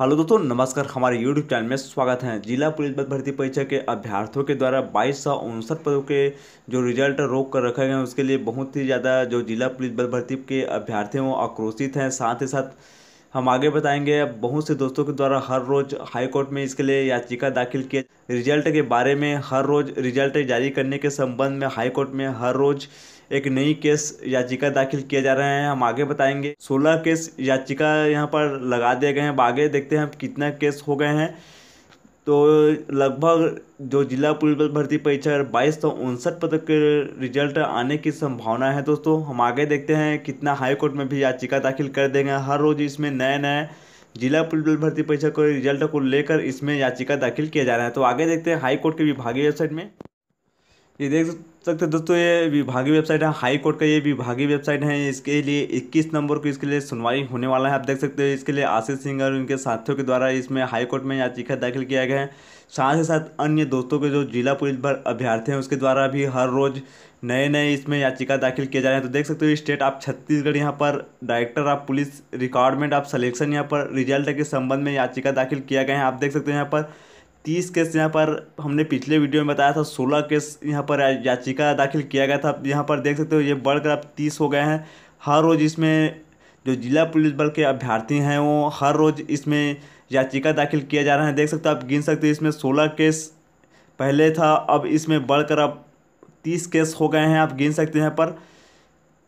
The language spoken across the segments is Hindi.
हेलो दोस्तों नमस्कार हमारे यूट्यूब चैनल में स्वागत है जिला पुलिस बल भर्ती परीक्षा के अभ्यर्थियों के द्वारा बाईस सौ उनसठ पदों के जो रिजल्ट रोक कर रखे गए हैं उसके लिए बहुत ही ज़्यादा जो जिला पुलिस बल भर्ती के अभ्यर्थी हैं वो आक्रोशित हैं साथ ही साथ हम आगे बताएंगे बहुत से दोस्तों के द्वारा हर रोज़ हाई कोर्ट में इसके लिए याचिका दाखिल किए रिजल्ट के बारे में हर रोज़ रिजल्ट जारी करने के संबंध में हाई कोर्ट में हर रोज़ एक नई केस याचिका दाखिल किए जा रहे हैं हम आगे बताएंगे 16 केस याचिका यहाँ पर लगा दिए गए हैं आगे देखते हैं कितना केस हो गए हैं तो लगभग जो जिला पुलिस बल भर्ती परीक्षा बाईस सौ उनसठ पदक के रिजल्ट आने की संभावना है दोस्तों हम आगे देखते हैं कितना हाई कोर्ट में भी याचिका दाखिल कर देंगे हर रोज़ इसमें नए नए जिला पुलिस बल भर्ती परीक्षा के रिजल्ट को लेकर इसमें याचिका दाखिल किया जा रहा है तो आगे देखते हैं हाईकोर्ट के विभागीय वेबसाइट में ये देख सकते हो दोस्तों ये विभागीय वेबसाइट है हाई कोर्ट का ये विभागीय वेबसाइट है इसके लिए 21 नंबर को इसके लिए सुनवाई होने वाला है आप देख सकते हो इसके लिए आशीष सिंह और उनके साथियों के द्वारा इसमें हाई कोर्ट में याचिका दाखिल किया गया है साथ ही साथ अन्य दोस्तों के जो जिला पुलिस भर अभ्यर्थी हैं उसके द्वारा भी हर रोज़ नए नए इसमें याचिका दाखिल किए जा रहे हैं तो देख सकते हो स्टेट आप छत्तीसगढ़ यहाँ पर director of police recruitment of selection यहाँ पर रिजल्ट के संबंध में याचिका दाखिल किया गया है आप देख सकते हो यहाँ पर तीस केस यहाँ पर हमने पिछले वीडियो में बताया था सोलह केस यहाँ पर याचिका दाखिल किया गया था यहाँ पर देख सकते हो ये बढ़कर अब तीस हो गए हैं हर रोज़ इसमें जो जिला पुलिस बल के अभ्यर्थी हैं वो हर रोज़ इसमें याचिका दाखिल किया जा रहा है देख सकते हो आप गिन सकते हो इसमें सोलह केस पहले था अब इसमें बढ़कर अब तीस केस हो गए हैं आप गिन सकते हैं पर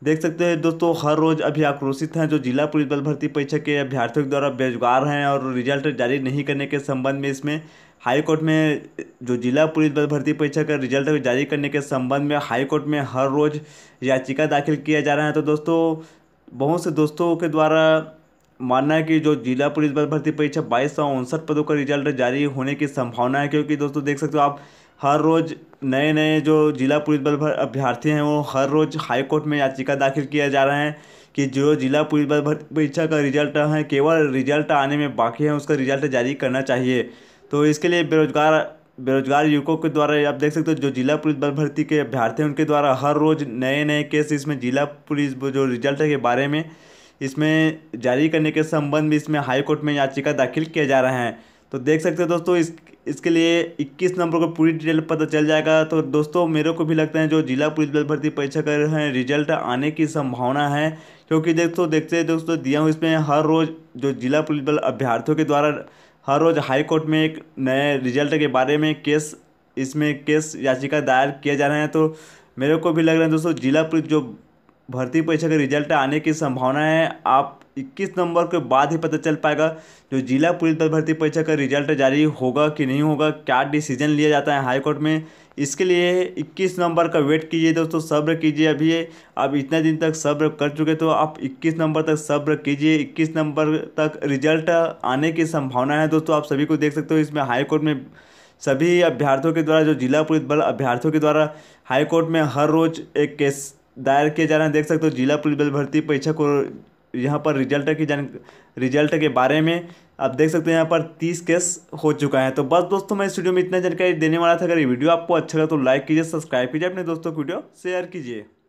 देख सकते हैं दोस्तों हर रोज़ अभी आक्रोशित हैं जो जिला पुलिस बल भर्ती परीक्षा के अभ्यर्थियों द्वारा बेरोजगार हैं और रिजल्ट जारी नहीं करने के संबंध में इसमें हाईकोर्ट में जो जिला पुलिस बल भर्ती परीक्षा का रिजल्ट जारी करने के संबंध में हाईकोर्ट में हर रोज़ याचिका दाखिल किया जा रहा है तो दोस्तों बहुत से दोस्तों के द्वारा मानना है कि जो जिला पुलिस बल भर्ती परीक्षा बाईस सौ उनसठ पदों का रिजल्ट जारी होने की संभावना है क्योंकि दोस्तों देख सकते हो आप हर रोज़ नए नए जो जिला पुलिस बल अभ्यर्थी हैं वो हर रोज़ हाईकोर्ट में याचिका दाखिल किया जा रहे हैं कि जो जिला पुलिस बल भर्ती परीक्षा का रिजल्ट है केवल रिजल्ट आने में बाकी है उसका रिजल्ट जारी करना चाहिए तो इसके लिए बेरोजगार बेरोजगार युवकों के द्वारा आप देख सकते हो जो जिला पुलिस बल भर्ती के अभ्यर्थी हैं उनके द्वारा हर रोज़ नए नए केस इसमें जिला पुलिस जो रिजल्ट के बारे में इसमें जारी करने के संबंध में इसमें हाईकोर्ट में याचिका दाखिल किया जा रहे हैं तो देख सकते हो दोस्तों इस इसके लिए 21 नंबर को पूरी डिटेल पता चल जाएगा तो दोस्तों मेरे को भी लगता है जो जिला पुलिस बल भर्ती परीक्षा कर रहे हैं रिजल्ट आने की संभावना है क्योंकि दोस्तों देखते हैं दोस्तों दिया हूँ इसमें हर रोज़ जो जिला पुलिस बल अभ्यर्थियों के द्वारा हर रोज़ हाईकोर्ट में एक नए रिजल्ट के बारे में केस इसमें केस याचिका दायर किए जा रहे हैं तो मेरे को भी लग रहा है दोस्तों जिला पुलिस जो भर्ती परीक्षा का रिजल्ट आने की संभावना है आप इक्कीस नवंबर के बाद ही पता चल पाएगा जो जिला पुलिस पद भर्ती परीक्षा का रिजल्ट जारी होगा कि नहीं होगा क्या डिसीजन लिया जाता है हाईकोर्ट में इसके लिए 21 नवंबर का वेट कीजिए दोस्तों सब्र कीजिए अभी आप इतना दिन तक सब्र कर चुके तो आप 21 नंबर तक सब्र कीजिए 21 नंबर तक रिजल्ट आने की संभावना है दोस्तों आप सभी को देख सकते हो इसमें हाईकोर्ट में सभी अभ्यर्थियों के द्वारा जो जिला पुलिस बल अभ्यर्थियों के द्वारा हाईकोर्ट में हर रोज़ एक केस दायर किए जा रहे हैं देख सकते हो जिला पुलिस बल भर्ती परीक्षा को यहाँ पर रिजल्ट की जान रिजल्ट के बारे में आप देख सकते हैं यहाँ पर तीस केस हो चुका है तो बस दोस्तों मैं इस वीडियो में इतना जानकारी देने वाला था अगर ये वीडियो आपको अच्छा लगा तो लाइक कीजिए सब्सक्राइब कीजिए अपने दोस्तों को वीडियो शेयर कीजिए